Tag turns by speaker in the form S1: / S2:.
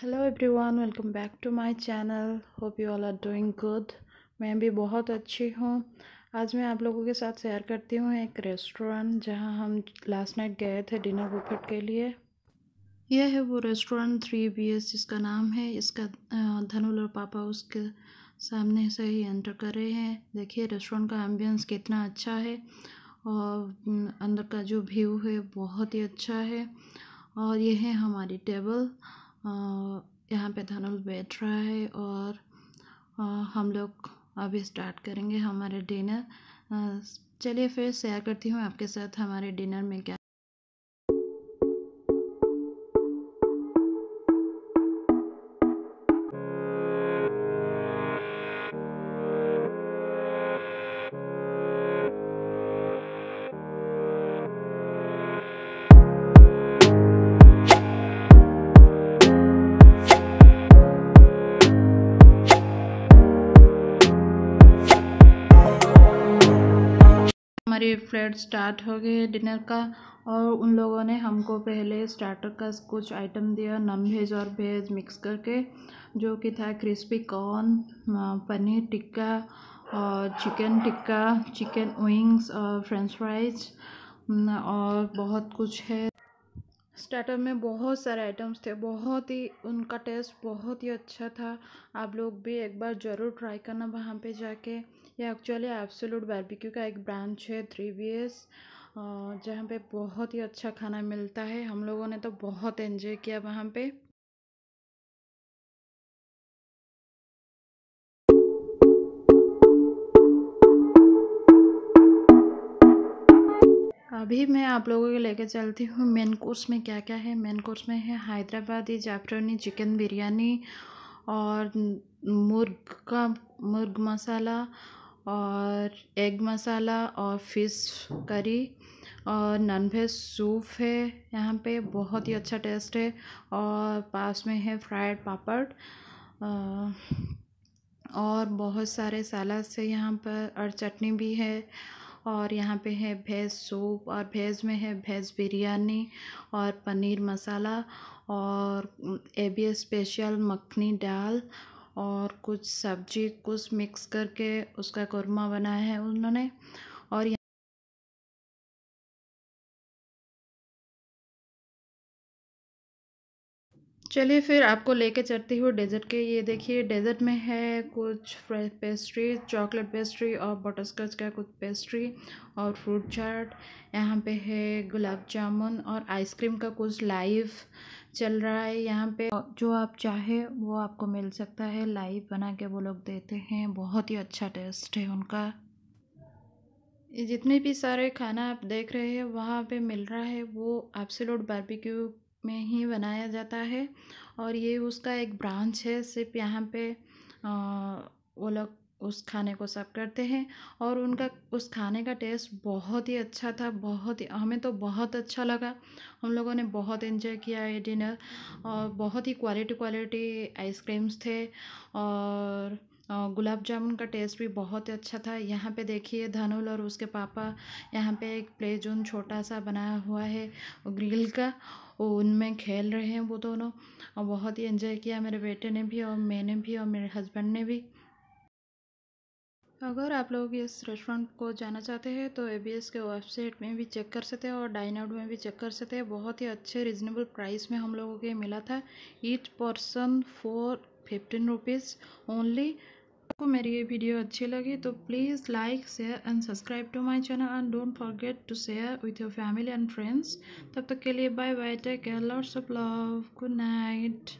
S1: hello everyone welcome back to my channel hope you all are doing good मैं भी बहुत अच्छी हूँ आज मैं आप लोगों के साथ शेयर करती हूँ एक रेस्टोरेंट जहाँ हम लास्ट नाइट गए थे डिनर बुफेट के लिए यह है वो रेस्टोरेंट थ्री बी एस जिसका नाम है इसका धनुल और पापा उसके सामने से ही एंटर कर रहे हैं देखिए रेस्टोरेंट का एम्बियंस कितना अच्छा है और अंदर का जो व्यू है बहुत ही अच्छा है और यह है हमारी टेबल यहाँ पे धनुल बैठ रहा है और हम लोग अभी स्टार्ट करेंगे हमारे डिनर चलिए फिर शेयर करती हूँ आपके साथ हमारे डिनर में क्या हमारी फ्रेड स्टार्ट हो गए डिनर का और उन लोगों ने हमको पहले स्टार्टर का कुछ आइटम दिया नॉन वेज और वेज मिक्स करके जो कि था क्रिस्पी कॉर्न पनीर टिक्का और चिकन टिक्का चिकन विंग्स और फ्रेंच फ्राइज और बहुत कुछ है स्टार्टर में बहुत सारे आइटम्स थे बहुत ही उनका टेस्ट बहुत ही अच्छा था आप लोग भी एक बार ज़रूर ट्राई करना वहाँ पे जाके ये एक्चुअली एब्सोलूट बारबेक्यू का एक ब्रांच है थ्री बी एस जहाँ पे बहुत ही अच्छा खाना मिलता है हम लोगों ने तो बहुत एंजॉय किया वहाँ पे अभी मैं आप लोगों को लेके चलती हूँ मेन कोर्स में क्या क्या है मेन कोर्स में है हैदराबादी जाफरानी चिकन बिरयानी और मुर्ग का मुर्ग मसाला और एग मसाला और फ़िश करी और नॉन वेज सूप है यहाँ पे बहुत ही अच्छा टेस्ट है और पास में है फ्राइड पापड़ और बहुत सारे सलाड्स है यहाँ पर और चटनी भी है और यहाँ पे है भेज सूप और भेज में है भेज बिरयानी और पनीर मसाला और ए बी स्पेशल मखनी दाल और कुछ सब्जी कुछ मिक्स करके उसका कुरमा बनाया है उन्होंने और चलिए फिर आपको लेके चलती हूँ डेजर्ट के ये देखिए डेजर्ट में है कुछ पेस्ट्री चॉकलेट पेस्ट्री और बटरस्कॉच का कुछ पेस्ट्री और फ्रूट चाट यहाँ पे है गुलाब जामुन और आइसक्रीम का कुछ लाइव चल रहा है यहाँ पे जो आप चाहे वो आपको मिल सकता है लाइव बना के वो लोग देते हैं बहुत ही अच्छा टेस्ट है उनका जितने भी सारे खाना आप देख रहे हैं वहाँ पे मिल रहा है वो एप्सिलोट बारबेक्यू में ही बनाया जाता है और ये उसका एक ब्रांच है सिर्फ यहाँ पे वो लोग उस खाने को सब करते हैं और उनका उस खाने का टेस्ट बहुत ही अच्छा था बहुत ही हमें तो बहुत अच्छा लगा हम लोगों ने बहुत इन्जॉय किया ये डिनर और बहुत ही क्वालिटी क्वालिटी आइसक्रीम्स थे और गुलाब जामुन का टेस्ट भी बहुत ही अच्छा था यहाँ पे देखिए धनुल और उसके पापा यहाँ पे एक प्ले जोन छोटा सा बनाया हुआ है ग्रिल का उनमें खेल रहे हैं वो दोनों और बहुत ही एंजॉय किया मेरे बेटे ने भी और मैंने भी और मेरे हस्बैंड ने भी अगर आप लोग इस रेस्टोरेंट को जाना चाहते हैं तो ए के वेबसाइट में भी चेक कर सकते हैं और डाइन आउट में भी चेक कर सकते हैं बहुत ही अच्छे रिजनेबल प्राइस में हम लोगों के मिला था each person four fifteen rupees only आपको मेरी ये वीडियो अच्छी लगी तो please like share and subscribe to my channel and don't forget to share with your family and friends तब तक के लिए bye bye take care lots of love good night